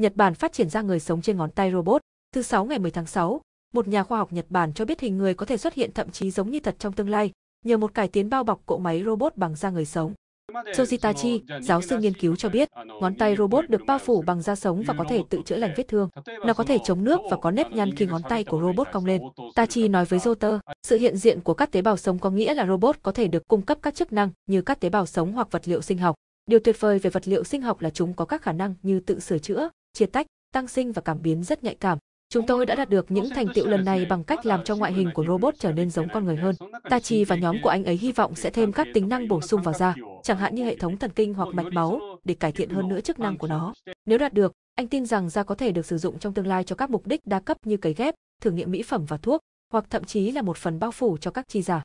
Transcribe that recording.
Nhật Bản phát triển ra người sống trên ngón tay robot. Thứ sáu ngày 10 tháng 6, một nhà khoa học Nhật Bản cho biết hình người có thể xuất hiện thậm chí giống như thật trong tương lai, nhờ một cải tiến bao bọc cỗ máy robot bằng da người sống. Sositachi, giáo sư nghiên cứu cho biết, ngón tay robot được bao phủ bằng da sống và có thể tự chữa lành vết thương. Nó có thể chống nước và có nếp nhăn khi ngón tay của robot cong lên. Tachi nói với Reuters, sự hiện diện của các tế bào sống có nghĩa là robot có thể được cung cấp các chức năng như các tế bào sống hoặc vật liệu sinh học. Điều tuyệt vời về vật liệu sinh học là chúng có các khả năng như tự sửa chữa, chia tách, tăng sinh và cảm biến rất nhạy cảm. Chúng tôi đã đạt được những thành tựu lần này bằng cách làm cho ngoại hình của robot trở nên giống con người hơn. Tachi và nhóm của anh ấy hy vọng sẽ thêm các tính năng bổ sung vào da, chẳng hạn như hệ thống thần kinh hoặc mạch máu, để cải thiện hơn nữa chức năng của nó. Nếu đạt được, anh tin rằng da có thể được sử dụng trong tương lai cho các mục đích đa cấp như cấy ghép, thử nghiệm mỹ phẩm và thuốc, hoặc thậm chí là một phần bao phủ cho các chi giả.